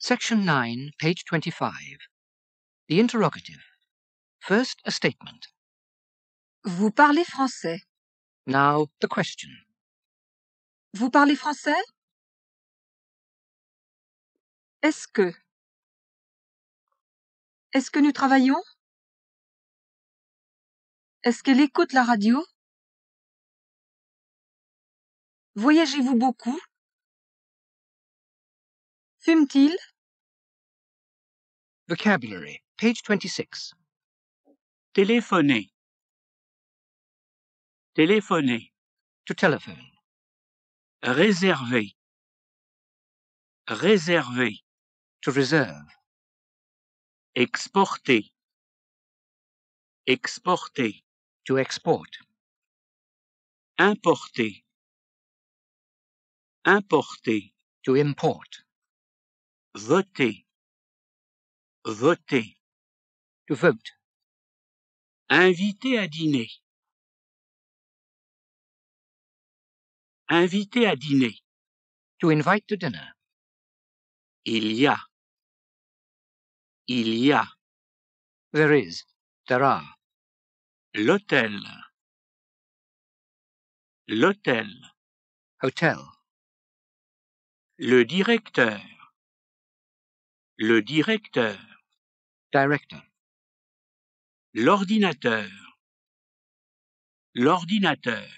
Section 9, page 25. The interrogative. First, a statement. Vous parlez français. Now the question. Vous parlez français? Est-ce que? Est-ce que nous travaillons? Est-ce qu'elle écoute la radio? Voyagez-vous beaucoup? Fume-t-il? Vocabulary, page 26. Téléphoner téléphoner, to telephone, réserver, réserver, to reserve, exporter, exporter, to export, importer, importer, to import, voter, voter, to vote, inviter à dîner, inviter à dîner. To invite to dinner. Il y a. Il y a. There is. There are. L'hôtel. L'hôtel. Hotel. Le directeur. Le directeur. Director. L'ordinateur. L'ordinateur.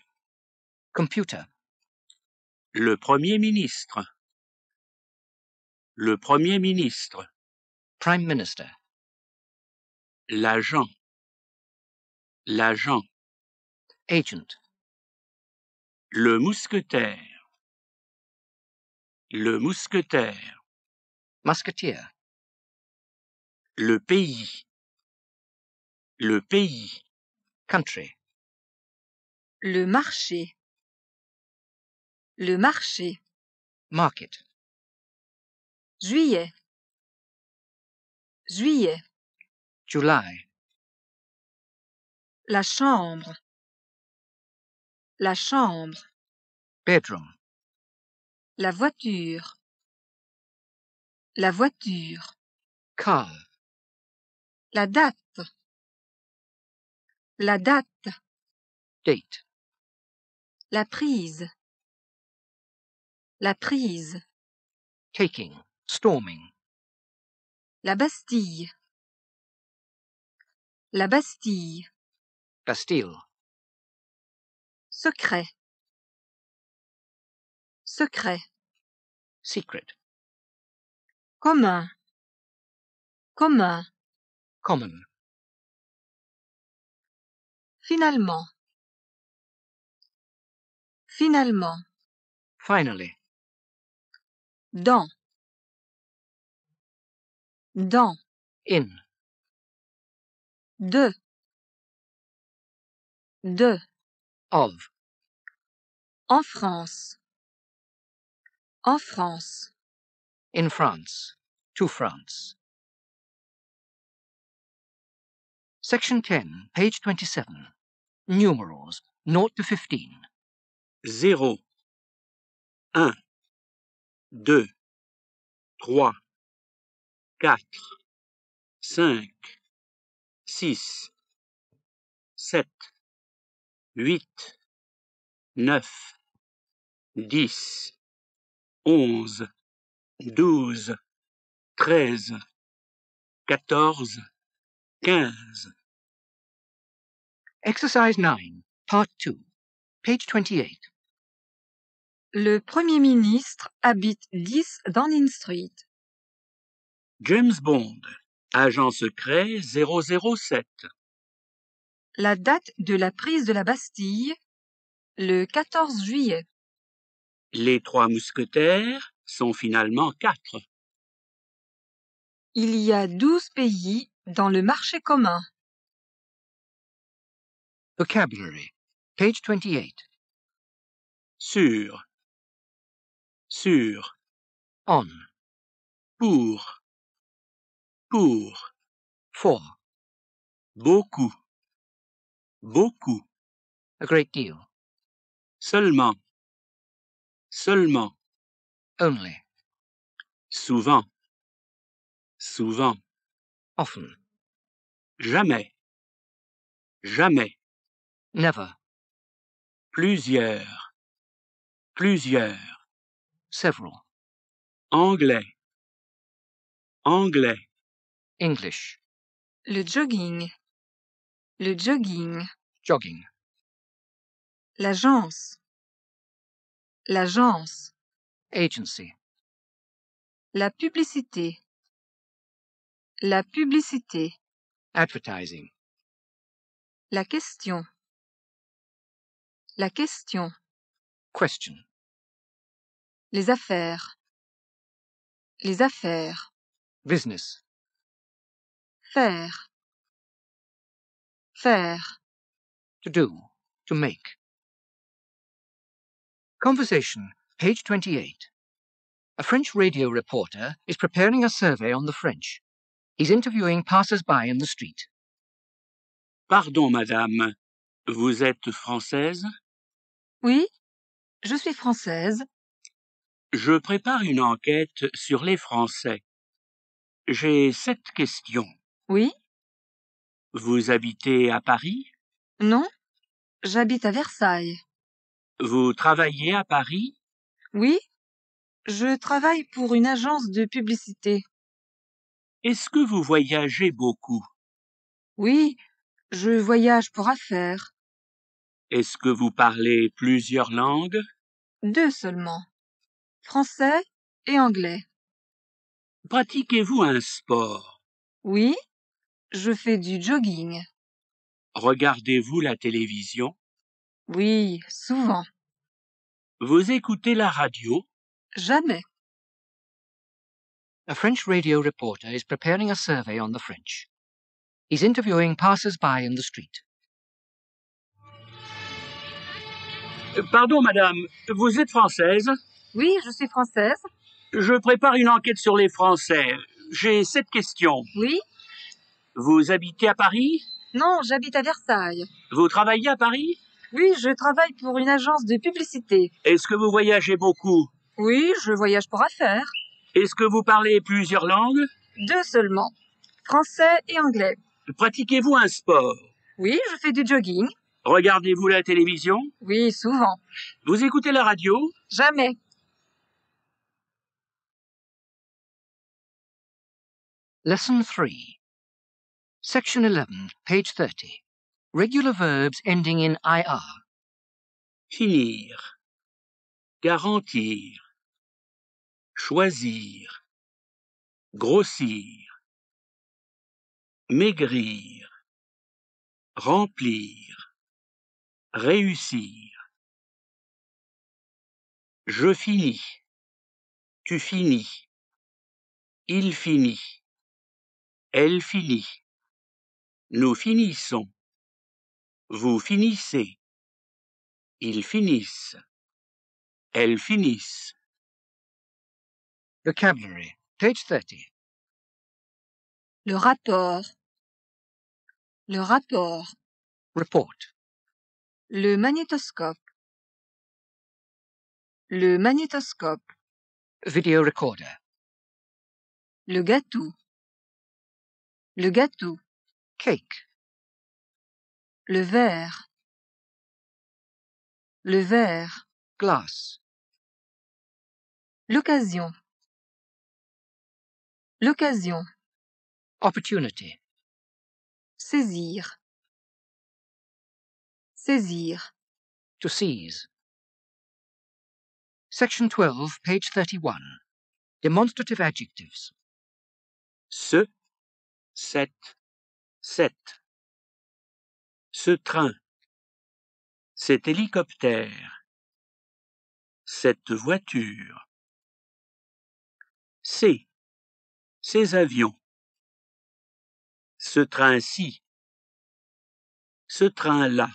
Computer. Le Premier ministre. Le Premier ministre. Prime Minister. L'agent. L'agent. Agent. Le mousquetaire. Le mousquetaire. Musketeer. Le pays. Le pays. Country. Le marché. Le marché. Market. Juillet. Juillet. July. La chambre. La chambre. Bedroom. La voiture. La voiture. Car. La date. La date. Date. La prise. La prise. Taking, storming. La Bastille. La Bastille. Bastille. Secret. Secret. Secret. Commun. Commun. Common. Finalement. Finalement. Finally. dans dans in de de of en France en France in France to France section 10 page 27 numerals 0 to 15 0 un. deux, trois, quatre, cinq, six, sept, huit, neuf, dix, onze, douze, treize, quatorze, quinze. Exercise 9, Part 2, page 28. Le Premier ministre habite 10 Downing Street. James Bond, agent secret 007. La date de la prise de la Bastille, le 14 juillet. Les trois mousquetaires sont finalement quatre. Il y a 12 pays dans le marché commun. Vocabulary, page 28. Sur sur, on, pour, pour, for, beaucoup, beaucoup, a great deal, seulement, seulement, only, souvent, souvent, often, jamais, jamais, never, plusieurs, plusieurs, several. Anglais. Anglais. English. Le jogging. Le jogging. Jogging. L'agence. L'agence. Agency. La publicité. La publicité. Advertising. La question. La question. Question. Les affaires. Les affaires. Business. Faire. Faire. To do. To make. Conversation, page 28. A French radio reporter is preparing a survey on the French. He's interviewing passers-by in the street. Pardon, madame. Vous êtes française? Oui, je suis française. Je prépare une enquête sur les Français. J'ai sept questions. Oui Vous habitez à Paris Non, j'habite à Versailles. Vous travaillez à Paris Oui, je travaille pour une agence de publicité. Est-ce que vous voyagez beaucoup Oui, je voyage pour affaires. Est-ce que vous parlez plusieurs langues Deux seulement français et anglais. Pratiquez-vous un sport Oui, je fais du jogging. Regardez-vous la télévision Oui, souvent. Vous écoutez la radio Jamais. A French radio reporter is preparing a survey on the French. He's interviewing passers-by in the street. Pardon, madame, vous êtes française oui, je suis française. Je prépare une enquête sur les Français. J'ai sept questions. Oui. Vous habitez à Paris Non, j'habite à Versailles. Vous travaillez à Paris Oui, je travaille pour une agence de publicité. Est-ce que vous voyagez beaucoup Oui, je voyage pour affaires. Est-ce que vous parlez plusieurs langues Deux seulement, français et anglais. Pratiquez-vous un sport Oui, je fais du jogging. Regardez-vous la télévision Oui, souvent. Vous écoutez la radio Jamais. Lesson 3. Section 11, page 30. Regular verbs ending in IR. Finir. Garantir. Choisir. Grossir. Maigrir. Remplir. Réussir. Je finis. Tu finis. Il finit. Elle finit. Nous finissons. Vous finissez. Ils finissent. Elles finissent. Vocabulary, page 30. Le rapport. Le rapport. Report. Le magnétoscope. Le magnétoscope. Video recorder. Le gâteau le gâteau, cake, le verre, le verre, glass, l'occasion, l'occasion, opportunity, saisir, saisir, to seize. Section 12, page 31. Demonstrative adjectives. Ce sept, sept. Ce train, cet hélicoptère, cette voiture. ces, Ces avions. Ce train-ci. Ce train-là.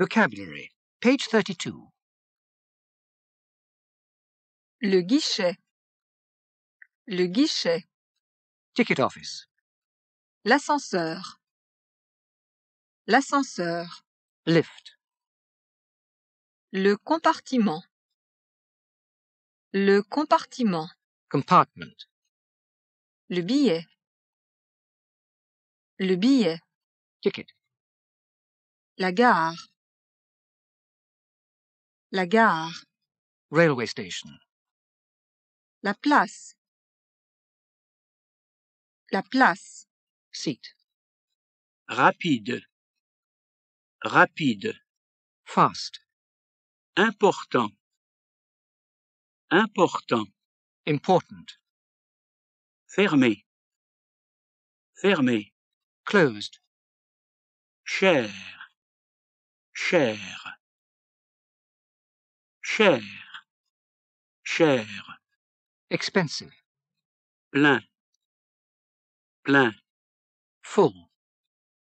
Vocabulary, page 32. Le guichet. Le guichet. Ticket office. L'ascenseur. L'ascenseur. Lift. Le compartiment. Le compartiment. Compartment. Le billet. Le billet. Ticket. La gare. La gare. Railway station. La place. La place. Seat. Rapide. Rapide. Fast. Important. Important. Important. Fermé. Fermé. Closed. Cher. Cher. Cher. Cher. Expensive. Plein plein, full,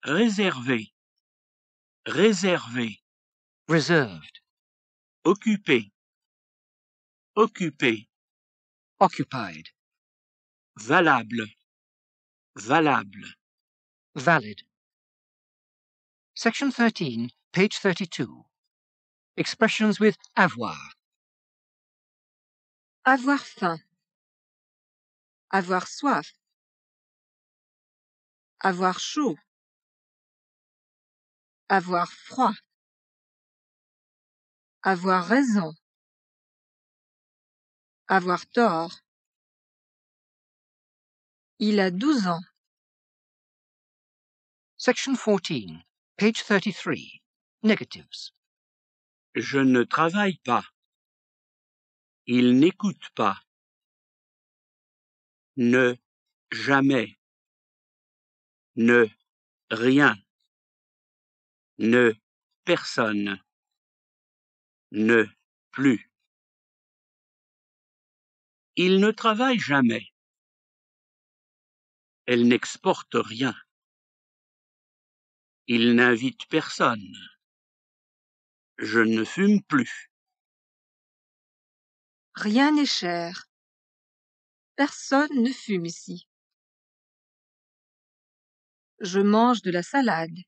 réservé, réservé, reserved, occupé, occupé, occupied, valable, valable, valid. Section 13, page 32. Expressions with avoir. Avoir faim. Avoir soif avoir chaud, avoir froid, avoir raison, avoir tort. Il a douze ans. Section 14, page 33. Negatives. Je ne travaille pas. Il n'écoute pas. Ne jamais ne rien, ne personne, ne plus. Il ne travaille jamais. Elle n'exporte rien. Il n'invite personne. Je ne fume plus. Rien n'est cher. Personne ne fume ici. Je mange de la salade.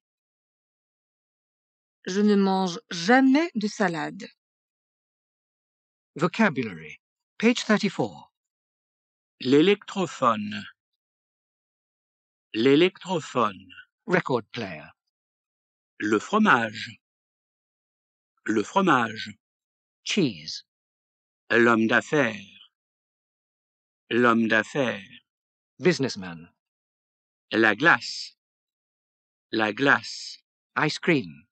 Je ne mange jamais de salade. Vocabulary. Page 34. L'électrophone. L'électrophone. Record player. Le fromage. Le fromage. Cheese. L'homme d'affaires. L'homme d'affaires. Businessman. La glace la glace, ice cream,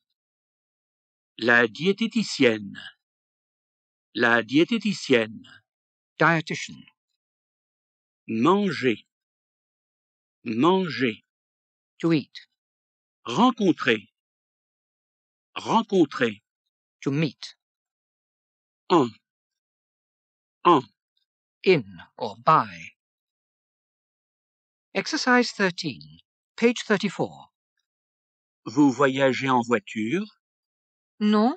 la diététicienne, la diététicienne, dietitian, manger, manger, to eat, rencontrer, rencontrer, to meet, en, en, in or by. Exercise 13, page 34. Vous voyagez en voiture Non,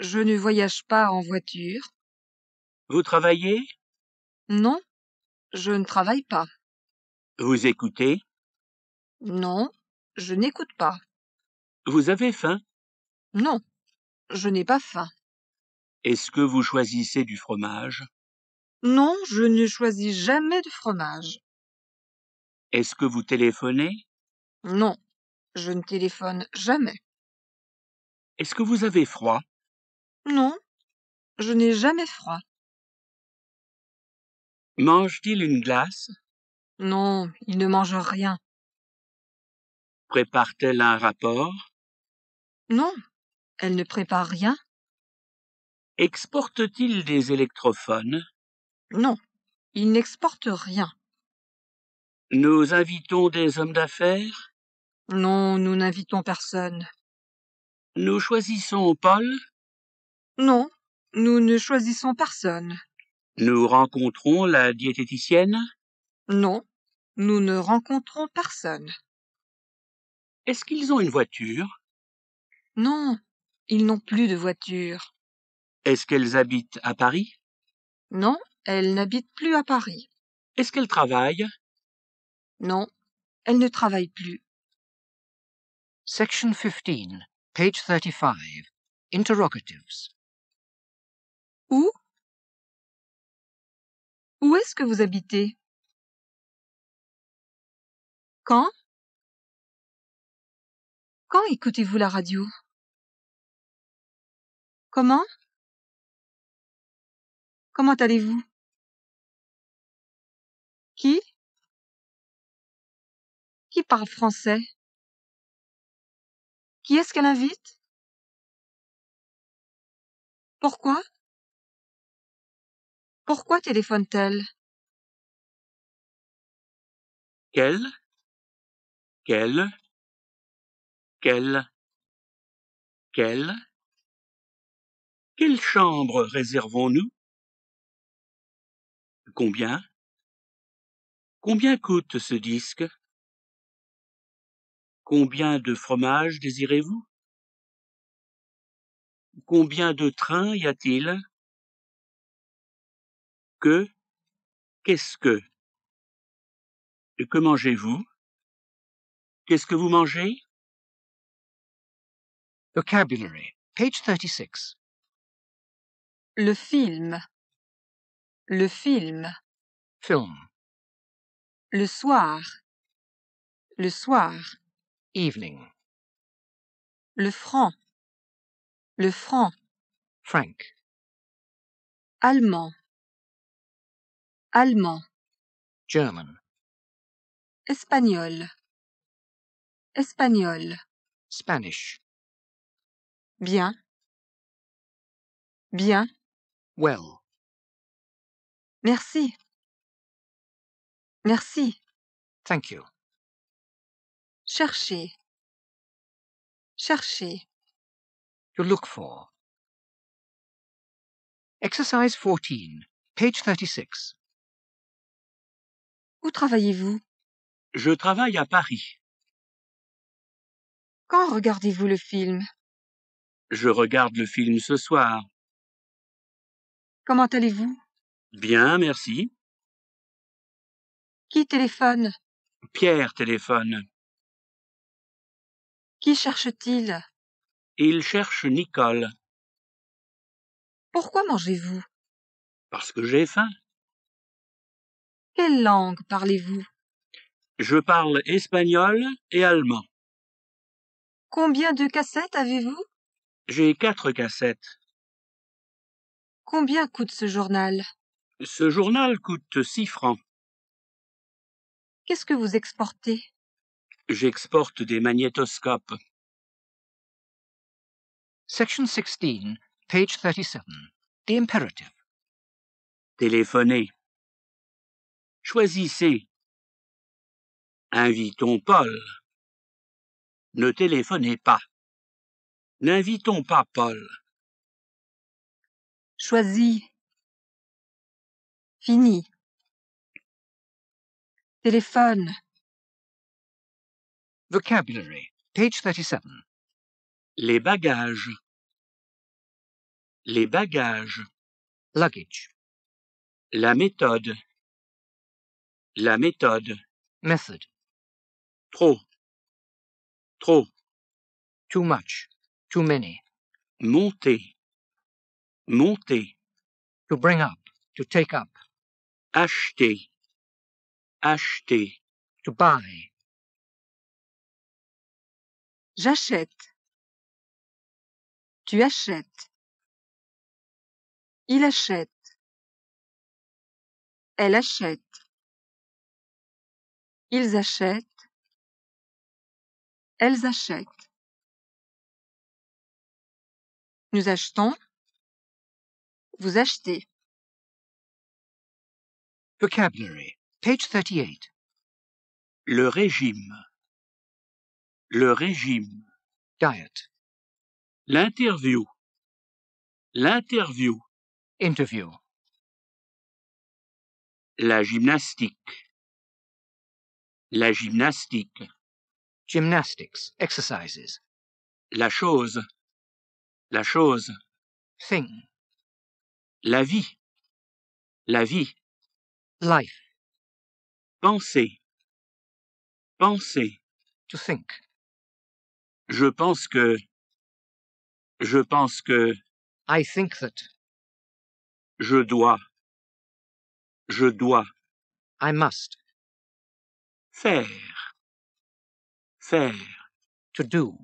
je ne voyage pas en voiture. Vous travaillez Non, je ne travaille pas. Vous écoutez Non, je n'écoute pas. Vous avez faim Non, je n'ai pas faim. Est-ce que vous choisissez du fromage Non, je ne choisis jamais de fromage. Est-ce que vous téléphonez Non, je ne téléphone jamais. Est-ce que vous avez froid Non, je n'ai jamais froid. Mange-t-il une glace Non, il ne mange rien. Prépare-t-elle un rapport Non, elle ne prépare rien. Exporte-t-il des électrophones Non, il n'exporte rien. Nous invitons des hommes d'affaires non, nous n'invitons personne. Nous choisissons Paul Non, nous ne choisissons personne. Nous rencontrons la diététicienne Non, nous ne rencontrons personne. Est-ce qu'ils ont une voiture Non, ils n'ont plus de voiture. Est-ce qu'elles habitent à Paris Non, elles n'habitent plus à Paris. Est-ce qu'elles travaillent Non, elles ne travaillent plus. Section 15, page 35. Interrogatives. Où Où est-ce que vous habitez Quand Quand écoutez-vous la radio Comment Comment allez-vous Qui Qui parle français qui est-ce qu'elle invite Pourquoi Pourquoi téléphone-t-elle Quelle Quelle Quelle Quelle Quelle chambre réservons-nous Combien Combien coûte ce disque Combien de fromages désirez-vous Combien de trains y a-t-il Que Qu'est-ce que que mangez-vous Qu'est-ce que vous mangez Vocabulary, page 36. Le film. Le film. Film. Le soir. Le soir evening. Le franc. Le franc. Frank. Allemand. Allemand. German. Espagnol. Espagnol. Spanish. Bien. Bien. Well. Merci. Merci. Thank you. Cherchez. Cherchez. To look for. Exercise 14, page 36. Où travaillez-vous Je travaille à Paris. Quand regardez-vous le film Je regarde le film ce soir. Comment allez-vous Bien, merci. Qui téléphone Pierre téléphone. Qui cherche-t-il Il cherche Nicole. Pourquoi mangez-vous Parce que j'ai faim. Quelle langue parlez-vous Je parle espagnol et allemand. Combien de cassettes avez-vous J'ai quatre cassettes. Combien coûte ce journal Ce journal coûte six francs. Qu'est-ce que vous exportez J'exporte des magnétoscopes. Section 16, page 37. The imperative. Téléphonez. Choisissez. Invitons Paul. Ne téléphonez pas. N'invitons pas Paul. Choisis. Fini. Téléphone. Vocabulary, page 37. Les bagages. Les bagages. Luggage. La méthode. La méthode. Method. Trop. Trop. Too much. Too many. Monter. Monter. To bring up. To take up. Acheter. Acheter. To buy. J'achète. Tu achètes. Il achète. Elle achète. Ils achètent. Elles achètent. Nous achetons. Vous achetez. Vocabulary, page 38. Le régime le régime. Diet. L'interview. L'interview. Interview. La gymnastique. La gymnastique. Gymnastics, exercises. La chose. La chose. Thing. La vie. La vie. Life. Penser. Penser. To think. Je pense que. Je pense que. I think that. Je dois. Je dois. I must. Faire. Faire. To do.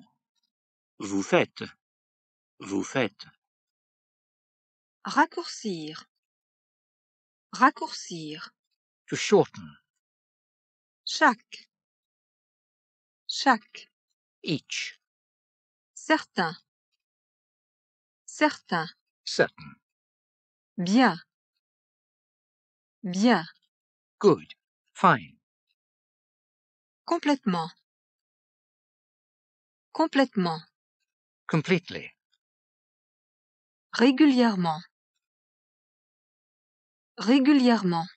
Vous faites. Vous faites. Raccourcir. Raccourcir. To shorten. Chaque. Chaque. Certains. Certain. Certain. Certain. Bien. Bien. Good. Fine. Complètement. Complètement. Completely. Régulièrement. Régulièrement.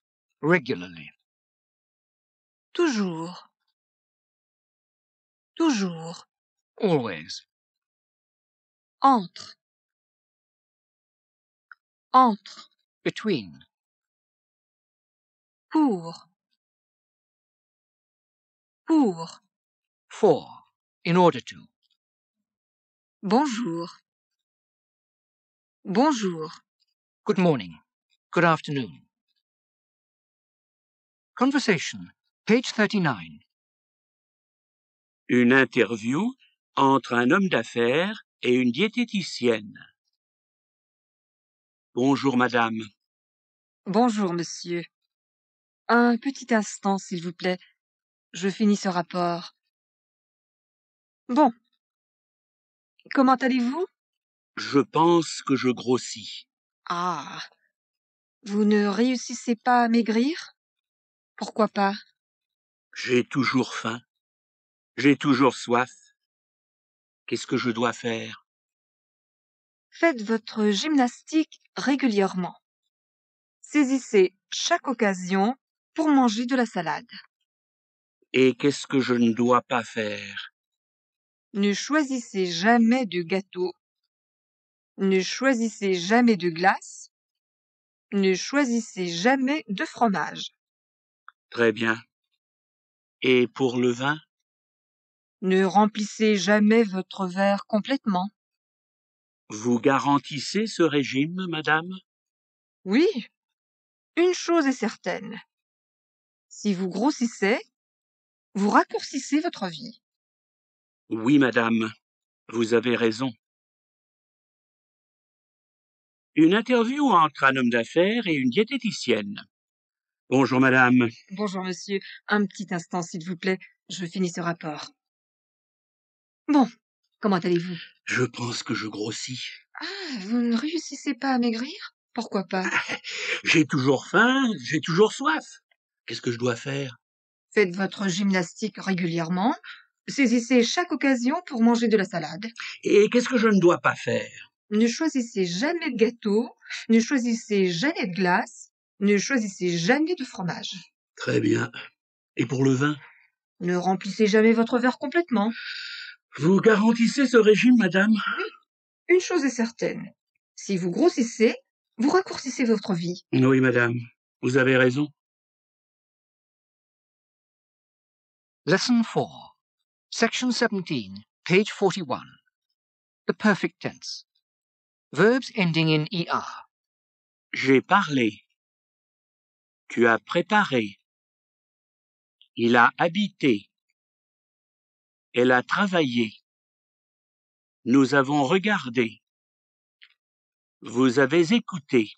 Regularly. Toujours. Toujours. Always. Entre. Entre. Between. Pour. Pour. For. In order to. Bonjour. Bonjour. Good morning. Good afternoon. Conversation, page 39. une interview entre un homme d'affaires et une diététicienne. Bonjour, madame. Bonjour, monsieur. Un petit instant, s'il vous plaît. Je finis ce rapport. Bon. Comment allez-vous Je pense que je grossis. Ah. Vous ne réussissez pas à maigrir Pourquoi pas J'ai toujours faim. J'ai toujours soif. Qu'est-ce que je dois faire Faites votre gymnastique régulièrement. Saisissez chaque occasion pour manger de la salade. Et qu'est-ce que je ne dois pas faire Ne choisissez jamais de gâteau. Ne choisissez jamais de glace. Ne choisissez jamais de fromage. Très bien. Et pour le vin ne remplissez jamais votre verre complètement. Vous garantissez ce régime, madame Oui. Une chose est certaine. Si vous grossissez, vous raccourcissez votre vie. Oui, madame, vous avez raison. Une interview entre un homme d'affaires et une diététicienne. Bonjour, madame. Bonjour, monsieur. Un petit instant, s'il vous plaît. Je finis ce rapport. Bon, comment allez-vous Je pense que je grossis. Ah, vous ne réussissez pas à maigrir Pourquoi pas ah, J'ai toujours faim, j'ai toujours soif. Qu'est-ce que je dois faire Faites votre gymnastique régulièrement. Saisissez chaque occasion pour manger de la salade. Et qu'est-ce que je ne dois pas faire Ne choisissez jamais de gâteau, ne choisissez jamais de glace, ne choisissez jamais de fromage. Très bien. Et pour le vin Ne remplissez jamais votre verre complètement. Vous garantissez ce régime, madame Une chose est certaine. Si vous grossissez, vous raccourcissez votre vie. Oui, madame. Vous avez raison. Lesson 4. Section 17, page 41. The perfect tense. Verbs ending in ER. J'ai parlé. Tu as préparé. Il a habité elle a travaillé. Nous avons regardé. Vous avez écouté.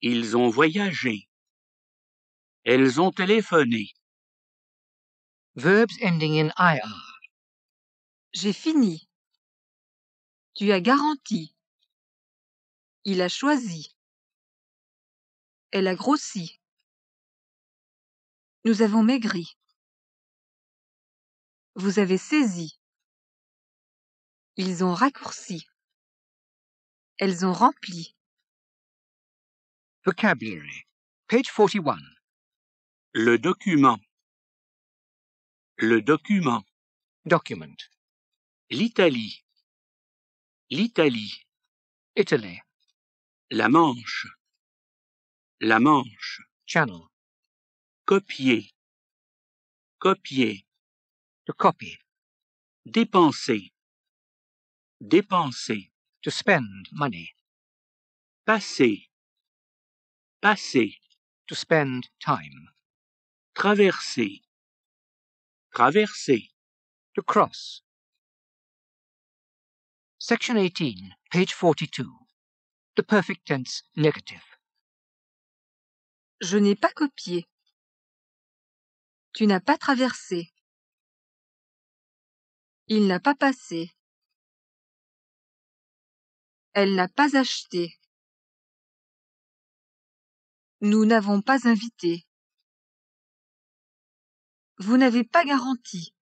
Ils ont voyagé. Elles ont téléphoné. Verbs ending in IR. J'ai fini. Tu as garanti. Il a choisi. Elle a grossi. Nous avons maigri. Vous avez saisi. Ils ont raccourci. Elles ont rempli. Vocabulary. Page 41. Le document. Le document. Document. L'Italie. L'Italie. Italy. La Manche. La Manche. Channel. Copier. Copier to dépenser, dépenser, to spend money, passer, passer, to spend time, traverser, traverser, to cross. Section 18, page 42. The perfect tense negative. Je n'ai pas copié. Tu n'as pas traversé. Il n'a pas passé. Elle n'a pas acheté. Nous n'avons pas invité. Vous n'avez pas garanti.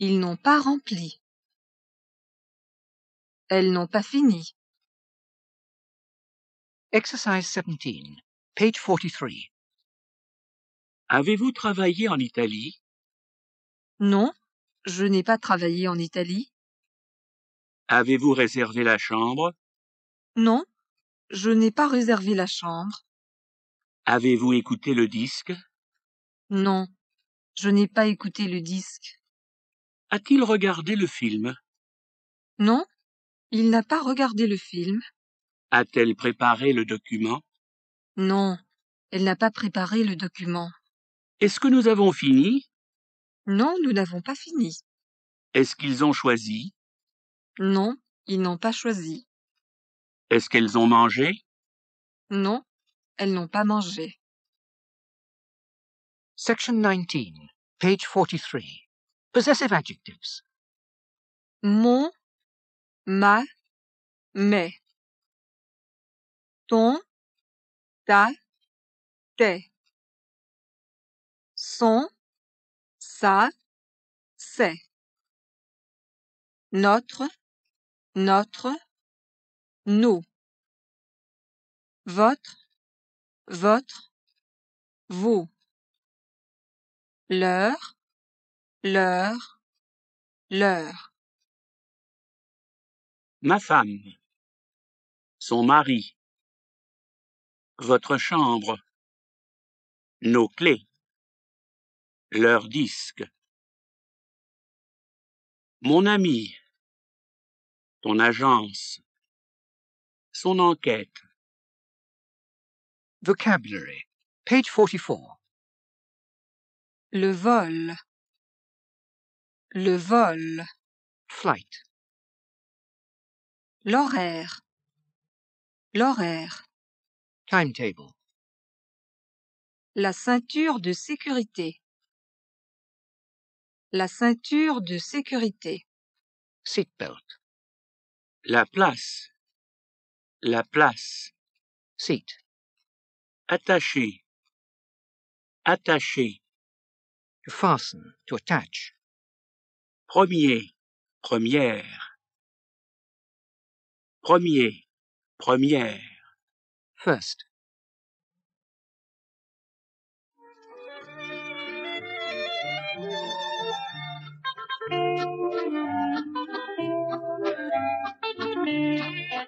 Ils n'ont pas rempli. Elles n'ont pas fini. Exercise 17, page 43. Avez-vous travaillé en Italie non, je n'ai pas travaillé en Italie. Avez-vous réservé la chambre Non, je n'ai pas réservé la chambre. Avez-vous écouté le disque Non, je n'ai pas écouté le disque. A-t-il regardé le film Non, il n'a pas regardé le film. A-t-elle préparé le document Non, elle n'a pas préparé le document. Est-ce que nous avons fini non, nous n'avons pas fini. Est-ce qu'ils ont choisi Non, ils n'ont pas choisi. Est-ce qu'elles ont mangé Non, elles n'ont pas mangé. Section 19, page 43. Possessive adjectives. Mon, ma, mais. Ton, ta, tes. Son, ça, c'est. Notre, notre, nous. Votre, votre, vous. Leur, leur, leur. Ma femme. Son mari. Votre chambre. Nos clés leur disque, Mon ami, ton agence, son enquête. Vocabulary, page 44. Le vol. Le vol. Flight. L'horaire. L'horaire. Timetable. La ceinture de sécurité la ceinture de sécurité. belt. La place. La place. Seat. Attaché. Attaché. To fasten, to attach. Premier, première. Premier, première. First.